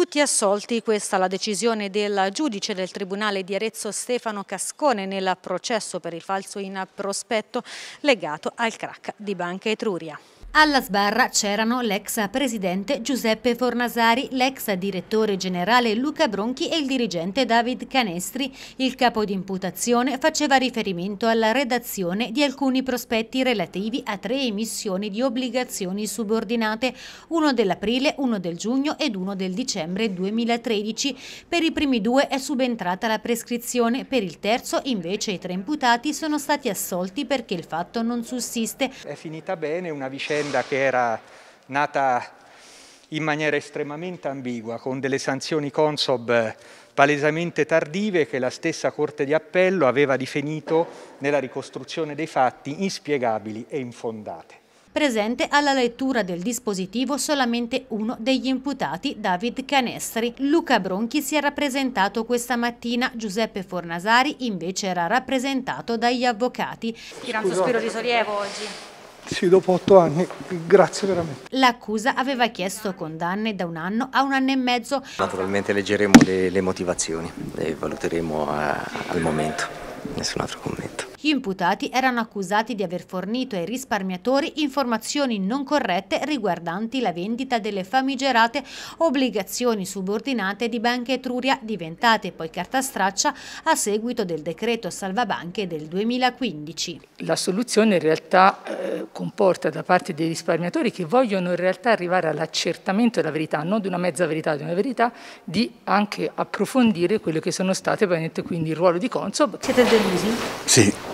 tutti assolti, questa è la decisione del giudice del Tribunale di Arezzo Stefano Cascone nel processo per il falso in prospetto legato al crack di Banca Etruria. Alla sbarra c'erano l'ex presidente Giuseppe Fornasari, l'ex direttore generale Luca Bronchi e il dirigente David Canestri. Il capo di imputazione faceva riferimento alla redazione di alcuni prospetti relativi a tre emissioni di obbligazioni subordinate, uno dell'aprile, uno del giugno ed uno del dicembre 2013. Per i primi due è subentrata la prescrizione, per il terzo invece i tre imputati sono stati assolti perché il fatto non sussiste. È finita bene una vicenda vicenda che era nata in maniera estremamente ambigua, con delle sanzioni Consob palesemente tardive che la stessa Corte di Appello aveva definito nella ricostruzione dei fatti inspiegabili e infondate. Presente alla lettura del dispositivo solamente uno degli imputati, David Canestri. Luca Bronchi si era presentato questa mattina, Giuseppe Fornasari invece era rappresentato dagli avvocati. Tiranzo Spiro di Sorievo oggi. Sì, dopo otto anni, grazie veramente. L'accusa aveva chiesto condanne da un anno a un anno e mezzo. Naturalmente leggeremo le, le motivazioni e valuteremo a, eh, al momento, nessun altro commento. Gli imputati erano accusati di aver fornito ai risparmiatori informazioni non corrette riguardanti la vendita delle famigerate obbligazioni subordinate di Banca Etruria diventate poi carta straccia a seguito del decreto salvabanche del 2015. La soluzione in realtà eh, comporta da parte dei risparmiatori che vogliono in realtà arrivare all'accertamento della verità, non di una mezza verità, di una verità, di anche approfondire quello che sono state quindi il ruolo di Consob. Siete delusi? Sì,